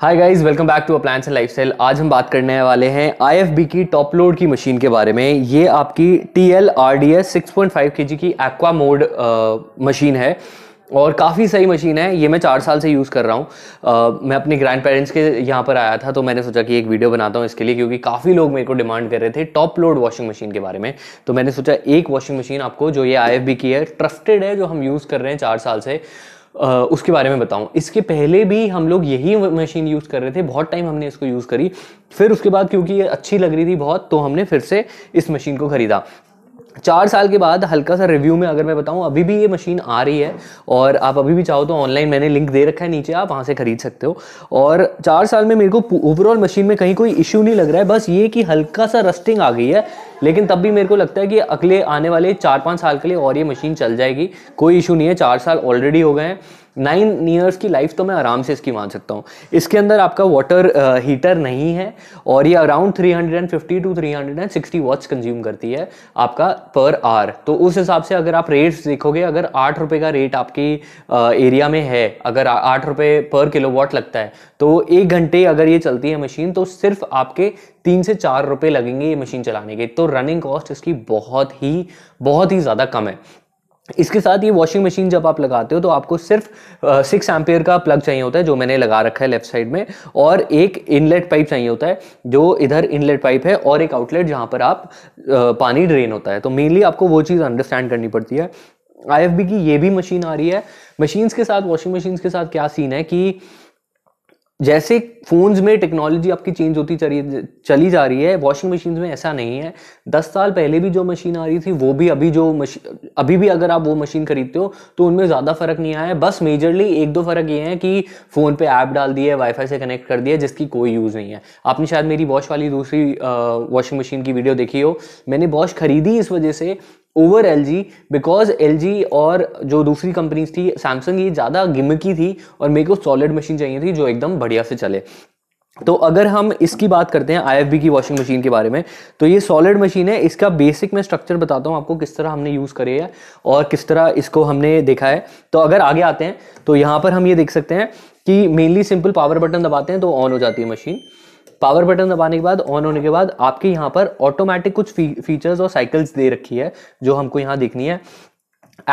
hi guys welcome back to a plans and lifestyle आज हम बात करने वाले हैं आईएफबी की टॉप लोड की मशीन के बारे में ये आपकी T L R D S six point five K G की एक्वा मोड मशीन है और काफ़ी सही मशीन है ये मैं चार साल से यूज़ कर रहा हूँ मैं अपने ग्रैंड पेरेंट्स के यहाँ पर आया था तो मैंने सोचा कि एक वीडियो बनाता हूँ इसके लिए क्योंकि काफ़ी लोग मेरे को डिमांड कर रहे थे टॉप लोड वॉशिंग मशीन के बारे में तो मैंने सोचा एक वॉशिंग मशीन आपको जो ये आई की है ट्रस्टेड है जो हम यूज़ कर रहे हैं चार साल से उसके बारे में बताऊं इसके पहले भी हम लोग यही मशीन यूज़ कर रहे थे बहुत टाइम हमने इसको यूज़ करी फिर उसके बाद क्योंकि ये अच्छी लग रही थी बहुत तो हमने फिर से इस मशीन को ख़रीदा चार साल के बाद हल्का सा रिव्यू में अगर मैं बताऊं अभी भी ये मशीन आ रही है और आप अभी भी चाहो तो ऑनलाइन मैंने लिंक दे रखा है नीचे आप वहाँ से खरीद सकते हो और चार साल में मेरे को ओवरऑल मशीन में कहीं कोई इशू नहीं लग रहा है बस ये कि हल्का सा रस्टिंग आ गई है लेकिन तब भी मेरे को लगता है कि अगले आने वाले चार पाँच साल के लिए और ये मशीन चल जाएगी कोई इशू नहीं है चार साल ऑलरेडी हो गए हैं नाइन ईयर्स की लाइफ तो मैं आराम से इसकी मान सकता हूँ इसके अंदर आपका वाटर हीटर uh, नहीं है और ये अराउंड 350 टू 360 वॉट्स कंज्यूम करती है आपका पर आवर तो उस हिसाब से अगर आप रेट्स देखोगे अगर आठ रुपये का रेट आपकी एरिया uh, में है अगर आठ रुपये पर किलो वाट लगता है तो एक घंटे अगर ये चलती है मशीन तो सिर्फ आपके तीन से चार रुपये लगेंगे ये मशीन चलाने के तो रनिंग कॉस्ट इसकी बहुत ही बहुत ही ज़्यादा कम है इसके साथ ये वॉशिंग मशीन जब आप लगाते हो तो आपको सिर्फ सिक्स एम्पेयर का प्लग चाहिए होता है जो मैंने लगा रखा है लेफ्ट साइड में और एक इनलेट पाइप चाहिए होता है जो इधर इनलेट पाइप है और एक आउटलेट जहाँ पर आप आ, पानी ड्रेन होता है तो मेनली आपको वो चीज़ अंडरस्टैंड करनी पड़ती है आई की ये भी मशीन आ रही है मशीन्स के साथ वॉशिंग मशीन्स के साथ क्या सीन है कि जैसे फोन्स में टेक्नोलॉजी आपकी चेंज होती चली चली जा रही है वॉशिंग मशीन में ऐसा नहीं है दस साल पहले भी जो मशीन आ रही थी वो भी अभी जो मशीन अभी भी अगर आप वो मशीन खरीदते हो तो उनमें ज़्यादा फर्क नहीं आया है बस मेजरली एक दो फर्क ये है कि फ़ोन पे ऐप डाल दिए है वाईफाई से कनेक्ट कर दिया जिसकी कोई यूज़ नहीं है आपने शायद मेरी बॉश वाली दूसरी वॉशिंग मशीन की वीडियो देखी हो मैंने बॉश खरीदी इस वजह से over L G because L G और जो दूसरी कंपनीज थी सैमसंग ये ज़्यादा गिमकी थी और मेरे को सॉलिड मशीन चाहिए थी जो एकदम बढ़िया से चले तो अगर हम इसकी बात करते हैं आई की वॉशिंग मशीन के बारे में तो ये सॉलिड मशीन है इसका बेसिक मैं स्ट्रक्चर बताता हूँ आपको किस तरह हमने यूज़ करे है और किस तरह इसको हमने देखा है तो अगर आगे आते हैं तो यहाँ पर हम ये देख सकते हैं कि मेनली सिंपल पावर बटन दबाते हैं तो ऑन हो जाती है मशीन पावर बटन दबाने के बाद ऑन होने के बाद आपके यहाँ पर ऑटोमेटिक कुछ फी, फीचर्स और साइकिल्स दे रखी है जो हमको यहाँ देखनी है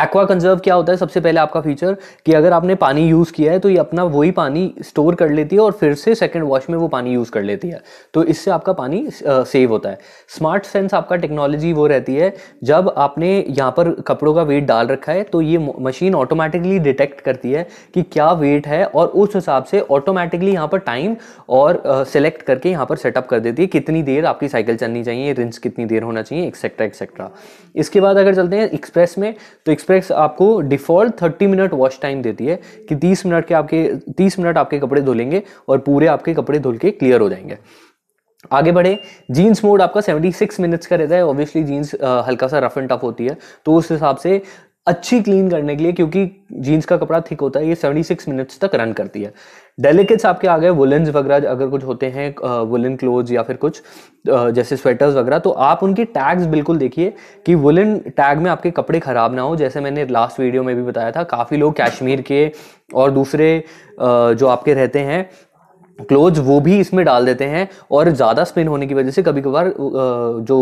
एक्वा कंजर्व क्या होता है सबसे पहले आपका फीचर कि अगर आपने पानी यूज़ किया है तो ये अपना वही पानी स्टोर कर लेती है और फिर से सेकंड वॉश में वो पानी यूज़ कर लेती है तो इससे आपका पानी सेव होता है स्मार्ट सेंस आपका टेक्नोलॉजी वो रहती है जब आपने यहाँ पर कपड़ों का वेट डाल रखा है तो ये मशीन ऑटोमेटिकली डिटेक्ट करती है कि क्या वेट है और उस हिसाब से ऑटोमेटिकली यहाँ पर टाइम और सेलेक्ट करके यहाँ पर सेटअप कर देती है कितनी देर आपकी साइकिल चलनी चाहिए रिंस कितनी देर होना चाहिए एक्सेट्रा एक्सेट्रा इसके बाद अगर चलते हैं एक्सप्रेस में तो एक्सप्रेस आपको default thirty minute wash time देती है कि तीस मिनट के आपके तीस मिनट आपके कपड़े धुलेंगे और पूरे आपके कपड़े धुल के क्लियर हो जाएंगे आगे बढ़े जीन्स मोड आपका 76 मिनट्स का रहता है ऑब्वियसली जीन्स हल्का सा रफ एंड टफ होती है तो उस हिसाब से अच्छी क्लीन करने के लिए क्योंकि जीन्स का कपड़ा थिक होता है ये 76 मिनट्स तक रन करती है डेलिकेट्स आपके आ गए वुलेंस वगैरह अगर कुछ होते हैं वुलन क्लोथ या फिर कुछ जैसे स्वेटर्स वगैरह तो आप उनकी टैग्स बिल्कुल देखिए कि वुलन टैग में आपके कपड़े ख़राब ना हो जैसे मैंने लास्ट वीडियो में भी बताया था काफ़ी लोग कश्मीर के और दूसरे जो आपके रहते हैं क्लोज वो भी इसमें डाल देते हैं और ज़्यादा स्पिन होने की वजह से कभी कभार जो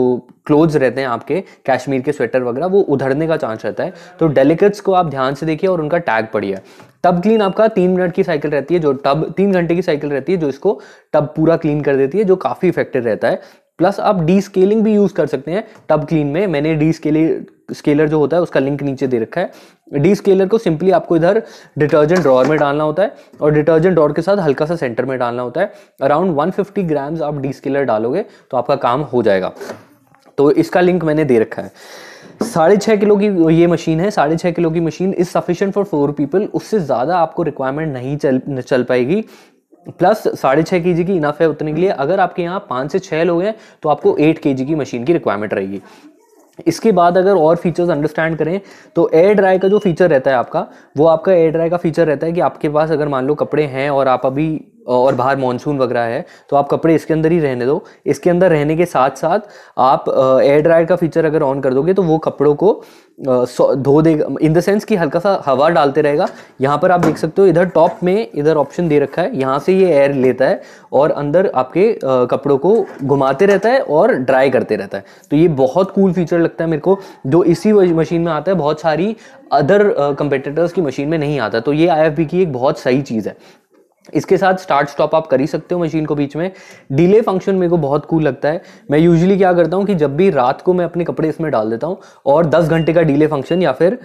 क्लोज रहते हैं आपके कश्मीर के स्वेटर वगैरह वो उधड़ने का चांस रहता है तो डेलिकेट्स को आप ध्यान से देखिए और उनका टैग पढ़िए टब क्लीन आपका तीन मिनट की साइकिल रहती है जो टब तीन घंटे की साइकिल रहती है जो इसको टब पूरा क्लीन कर देती है जो काफ़ी इफेक्टिव रहता है प्लस आप डी स्केलिंग भी यूज़ कर सकते हैं टब क्लीन में मैंने डी स्केलिंग स्केलर जो होता है उसका लिंक नीचे दे रखा है डी स्केलर को सिंपली आपको इधर डिटर्जेंट ड्रॉर में डालना होता है और डिटर्जेंट ड्रॉर के साथ हल्का सा सेंटर में डालना होता है अराउंड 150 ग्राम्स आप डी स्केलर डालोगे तो आपका काम हो जाएगा तो इसका लिंक मैंने दे रखा है साढ़े छः किलो की ये मशीन है साढ़े छः किलो की machine is sufficient for four people उससे ज़्यादा आपको रिक्वायरमेंट नहीं चल चल पाएगी प्लस साढ़े छः के जी की इनफ है उतने के लिए अगर आपके यहाँ पाँच से छः लोग हैं तो आपको एट के जी की मशीन की रिक्वायरमेंट रहेगी इसके बाद अगर और फीचर्स अंडरस्टैंड करें तो एयर ड्राई का जो फीचर रहता है आपका वो आपका एयर ड्राई का फीचर रहता है कि आपके पास अगर मान लो कपड़े हैं और आप अभी और बाहर मानसून वगैरह है तो आप कपड़े इसके अंदर ही रहने दो इसके अंदर रहने के साथ साथ आप एयर ड्रायर का फीचर अगर ऑन कर दोगे तो वो कपड़ों को धो देगा इन द सेंस कि हल्का सा हवा डालते रहेगा यहाँ पर आप देख सकते हो इधर टॉप में इधर ऑप्शन दे रखा है यहाँ से ये एयर लेता है और अंदर आपके कपड़ों को घुमाते रहता है और ड्राई करते रहता है तो ये बहुत कूल फीचर लगता है मेरे को जो इसी मशीन में आता है बहुत सारी अदर कंपेटिटर्स की मशीन में नहीं आता तो ये आई की एक बहुत सही चीज़ है इसके साथ स्टार्ट स्टॉप आप कर ही सकते हो मशीन को बीच में डिले फंक्शन मेरे को बहुत कूल लगता है मैं यूजुअली क्या करता हूँ कि जब भी रात को मैं अपने कपड़े इसमें डाल देता हूँ और 10 घंटे का डिले फंक्शन या फिर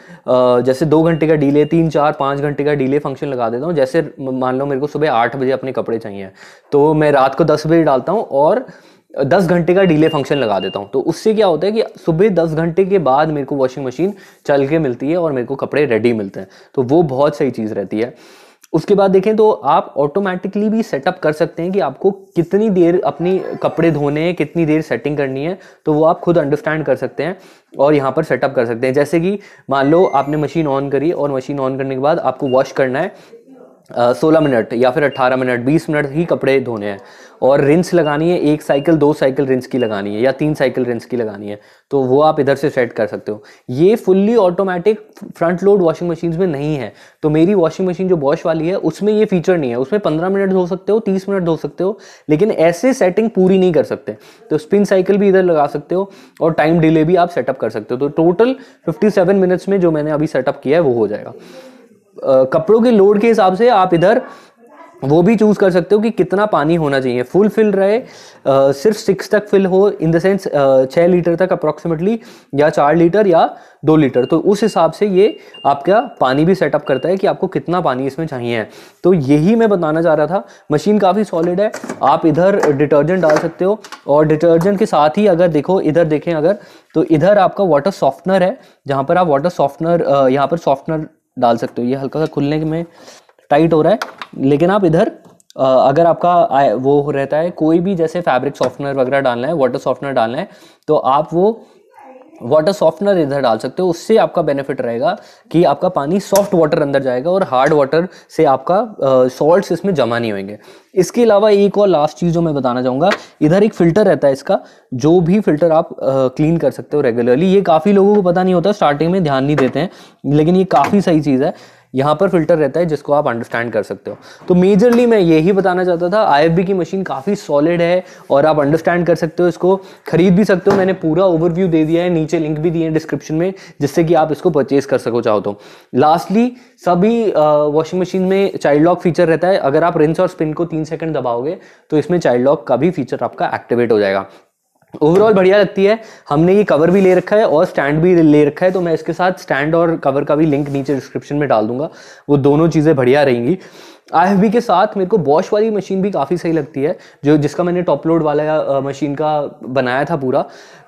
जैसे दो घंटे का डिले तीन चार पाँच घंटे का डिले फंक्शन लगा देता हूँ जैसे मान लो मेरे को सुबह आठ बजे अपने कपड़े चाहिए तो मैं रात को दस बजे डालता हूँ और दस घंटे का डिले फंक्शन लगा देता हूँ तो उससे क्या होता है कि सुबह दस घंटे के बाद मेरे को वॉशिंग मशीन चल के मिलती है और मेरे को कपड़े रेडी मिलते हैं तो वो बहुत सही चीज़ रहती है उसके बाद देखें तो आप ऑटोमेटिकली भी सेटअप कर सकते हैं कि आपको कितनी देर अपनी कपड़े धोने हैं कितनी देर सेटिंग करनी है तो वो आप खुद अंडरस्टैंड कर सकते हैं और यहाँ पर सेटअप कर सकते हैं जैसे कि मान लो आपने मशीन ऑन करी और मशीन ऑन करने के बाद आपको वॉश करना है सोलह मिनट या फिर अट्ठारह मिनट बीस मिनट ही कपड़े धोने हैं और रिंस लगानी है एक साइकिल दो साइकिल रिंस की लगानी है या तीन साइकिल रिंस की लगानी है तो वो आप इधर से सेट कर सकते हो ये fully automatic front load washing machine में नहीं है तो मेरी वॉशिंग मशीन जो बॉश वाली है उसमें ये फीचर नहीं है उसमें पंद्रह मिनट धो सकते हो तीस मिनट धो सकते हो लेकिन ऐसे सेटिंग पूरी नहीं कर सकते तो स्पिन साइकिल भी इधर लगा सकते हो और टाइम डिले भी आप सेटअप कर सकते हो तो टोटल फिफ्टी मिनट्स में जो मैंने अभी सेटअप किया है वो हो जाएगा कपड़ों के लोड के हिसाब से आप इधर वो भी चूज़ कर सकते हो कि कितना पानी होना चाहिए फुल फिल रहे आ, सिर्फ सिक्स तक फिल हो इन द सेंस छः लीटर तक अप्रॉक्सीमेटली या चार लीटर या दो लीटर तो उस हिसाब से ये आपका पानी भी सेटअप करता है कि आपको कितना पानी इसमें चाहिए तो यही मैं बताना चाह रहा था मशीन काफ़ी सॉलिड है आप इधर डिटर्जेंट डाल सकते हो और डिटर्जेंट के साथ ही अगर देखो इधर देखें अगर तो इधर आपका वाटर सॉफ्टनर है जहाँ पर आप वाटर सॉफ्टनर यहाँ पर सॉफ्टनर डाल सकते हो ये हल्का सा खुलने में टाइट हो रहा है लेकिन आप इधर अगर आपका वो रहता है कोई भी जैसे फैब्रिक सॉफ्टनर वगैरह डालना है वाटर सॉफ्टनर डालना है तो आप वो वाटर सॉफ्टनर इधर डाल सकते हो उससे आपका बेनिफिट रहेगा कि आपका पानी सॉफ्ट वाटर अंदर जाएगा और हार्ड वाटर से आपका सॉल्ट्स इसमें जमा नहीं होंगे इसके अलावा एक और लास्ट चीज़ जो मैं बताना चाहूँगा इधर एक फ़िल्टर रहता है इसका जो भी फ़िल्टर आप क्लीन कर सकते हो रेगुलरली ये काफ़ी लोगों को पता नहीं होता स्टार्टिंग में ध्यान नहीं देते हैं लेकिन ये काफ़ी सही चीज़ है यहाँ पर फिल्टर रहता है जिसको आप अंडरस्टैंड कर सकते हो तो मेजरली मैं यही बताना चाहता था आई की मशीन काफ़ी सॉलिड है और आप अंडरस्टैंड कर सकते हो इसको खरीद भी सकते हो मैंने पूरा ओवरव्यू दे दिया है नीचे लिंक भी दिए हैं डिस्क्रिप्शन में जिससे कि आप इसको परचेज कर सको चाहो तो लास्टली सभी वॉशिंग मशीन में चाइल्ड लॉक फीचर रहता है अगर आप रिंस और स्पिन को तीन सेकंड दबाओगे तो इसमें चाइल्ड लॉक का भी फीचर आपका एक्टिवेट हो जाएगा ओवरऑल बढ़िया लगती है हमने ये कवर भी ले रखा है और स्टैंड भी ले रखा है तो मैं इसके साथ स्टैंड और कवर का भी लिंक नीचे डिस्क्रिप्शन में डाल दूंगा वो दोनों चीज़ें बढ़िया रहेंगी आई के साथ मेरे को बॉश वाली मशीन भी काफ़ी सही लगती है जो जिसका मैंने टॉप लोड वाला मशीन का बनाया था पूरा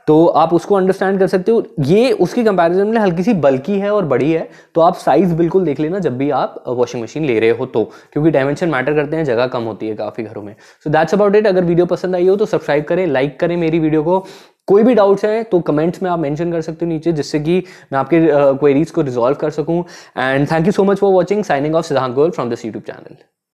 तो आप उसको अंडरस्टैंड कर सकते हो ये उसके कंपैरिजन में हल्की सी बल्की है और बड़ी है तो आप साइज़ बिल्कुल देख लेना जब भी आप वॉशिंग मशीन ले रहे हो तो क्योंकि डायमेंशन मैटर करते हैं जगह कम होती है काफ़ी घरों में सो दैट्स अबाउट इट अगर वीडियो पसंद आई हो तो सब्सक्राइब करें लाइक करें मेरी वीडियो को कोई भी डाउट्स है तो कमेंट्स में आप मेंशन कर सकते हो नीचे जिससे कि मैं आपके क्वेरीज uh, को रिजॉल्व कर सकूं and thank you so much for watching signing off Siddhant Goel from this YouTube channel